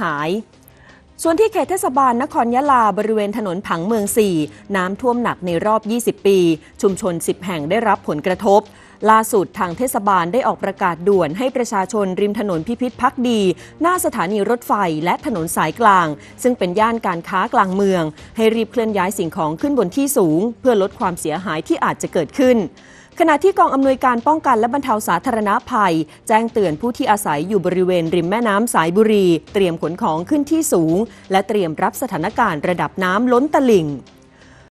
หายส่วนที่เขตเทศบาลนครยะลาบริเวณถนนผังเมือง 4 น้ำท่วมหนักในรอบ 20 ปี ชุมชน 10 แห่งได้รับผลกระทบล่าสุดทางเทศบาลได้ออกประกาศด่วนให้ประชาชนริมถนนพิพิธพักดี หน้าสถานีรถไฟและถนนสายกลาง ซึ่งเป็นย่านการค้ากลางเมือง ให้รีบเคลื่อนย้ายสิ่งของขึ้นบนที่สูง เพื่อลดความเสียหายที่อาจจะเกิดขึ้นขณะที่กองอำนวยการป้องกันและบรรเทาสาธารณาภัยแจ้งเตือนผู้ที่อาศัยอยู่บริเวณริมแม่น้ำสายบุรีเตรียมขนของขึ้นที่สูงและเตรียมรับสถานการณ์ระดับน้ำล้นตลิ่ง